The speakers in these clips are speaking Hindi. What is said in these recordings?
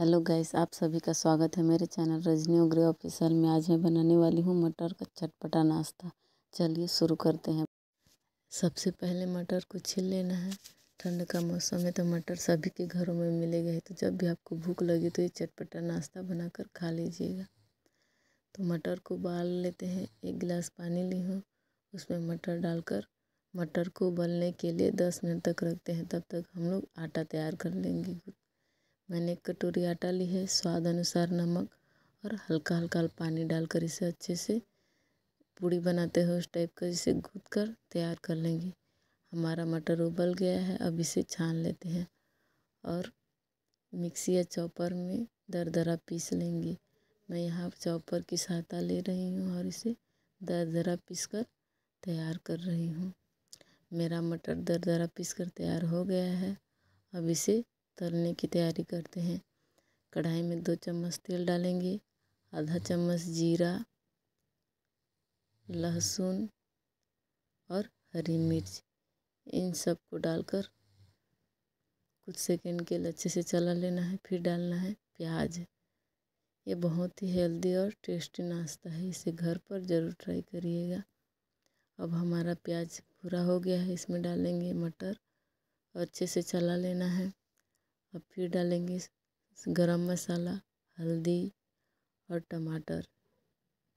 हेलो गाइस आप सभी का स्वागत है मेरे चैनल रजनी उग्रे ऑफिसर में आज मैं बनाने वाली हूँ मटर का चटपटा नाश्ता चलिए शुरू करते हैं सबसे पहले मटर को छील लेना है ठंड का मौसम है तो मटर सभी के घरों में मिलेगा तो जब भी आपको भूख लगे तो ये चटपटा नाश्ता बनाकर खा लीजिएगा तो मटर को उबाल लेते हैं एक गिलास पानी ली हूँ उसमें मटर डालकर मटर को उबलने के लिए दस मिनट तक रखते हैं तब तक हम लोग आटा तैयार कर लेंगे मैंने एक कटोरी आटा ली है स्वाद अनुसार नमक और हल्का हल्का पानी डालकर इसे अच्छे से पूड़ी बनाते हुए उस टाइप का इसे गूद कर तैयार कर लेंगे हमारा मटर उबल गया है अब इसे छान लेते हैं और मिक्सी या चॉपर में दर दरा पीस लेंगे मैं यहाँ चॉपर की सहायता ले रही हूँ और इसे दर दरा पीस कर तैयार कर रही हूँ मेरा मटर दर दरा पीस कर तैयार हो गया है अब इसे तलने की तैयारी करते हैं कढ़ाई में दो चम्मच तेल डालेंगे आधा चम्मच जीरा लहसुन और हरी मिर्च इन सब को डालकर कुछ सेकेंड के लिए अच्छे से चला लेना है फिर डालना है प्याज ये बहुत ही हेल्दी और टेस्टी नाश्ता है इसे घर पर ज़रूर ट्राई करिएगा अब हमारा प्याज पूरा हो गया है इसमें डालेंगे मटर और अच्छे से चला लेना है और फिर डालेंगे गरम मसाला हल्दी और टमाटर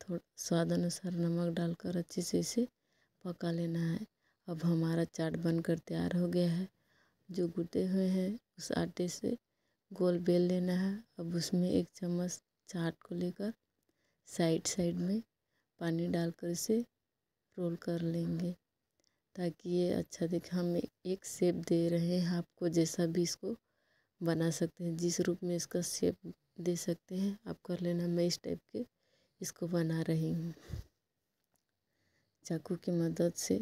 थोड़ा स्वाद अनुसार नमक डालकर अच्छे से इसे पका लेना है अब हमारा चाट बनकर तैयार हो गया है जो गुटे हुए हैं उस आटे से गोल बेल लेना है अब उसमें एक चम्मच चाट को लेकर साइड साइड में पानी डालकर इसे रोल कर लेंगे ताकि ये अच्छा दिखे हम एक सेप दे रहे हैं आपको जैसा भी इसको बना सकते हैं जिस रूप में इसका शेप दे सकते हैं आप कर लेना मैं इस टाइप के इसको बना रही हूँ चाकू की मदद से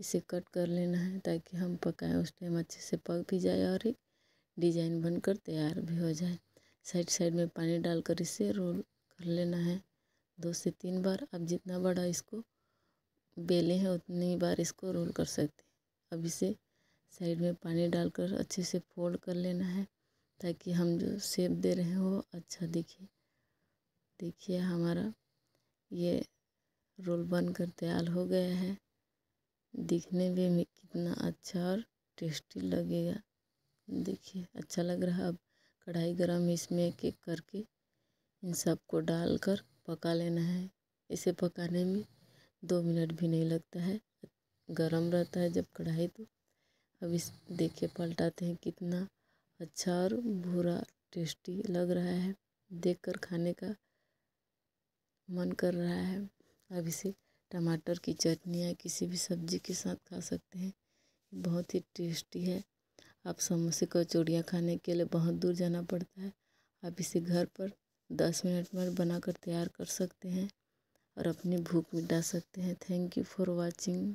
इसे कट कर लेना है ताकि हम पकाएं उस टाइम अच्छे से पक भी जाए और एक डिजाइन बनकर तैयार भी हो जाए साइड साइड में पानी डालकर इसे रोल कर लेना है दो से तीन बार आप जितना बड़ा इसको बेले हैं उतनी बार इसको रोल कर सकते हैं अब इसे साइड में पानी डालकर अच्छे से फोल्ड कर लेना है ताकि हम जो सेब दे रहे हैं वो अच्छा दिखे देखिए हमारा ये रोल बनकर तैयार हो गया है दिखने में कितना अच्छा और टेस्टी लगेगा देखिए अच्छा लग रहा अब कढ़ाई गरम इसमें एक एक करके इन सबको डालकर पका लेना है इसे पकाने में दो मिनट भी नहीं लगता है गरम रहता है जब कढ़ाई तो अब इस देखिए पलटाते हैं कितना अच्छा और भूरा टेस्टी लग रहा है देखकर खाने का मन कर रहा है अब इसे टमाटर की चटनी या किसी भी सब्जी के साथ खा सकते हैं बहुत ही टेस्टी है आप समोसे कचौड़ियाँ खाने के लिए बहुत दूर जाना पड़ता है आप इसे घर पर दस मिनट में बनाकर तैयार कर सकते हैं और अपनी भूख मिटा सकते हैं थैंक यू फॉर वाचिंग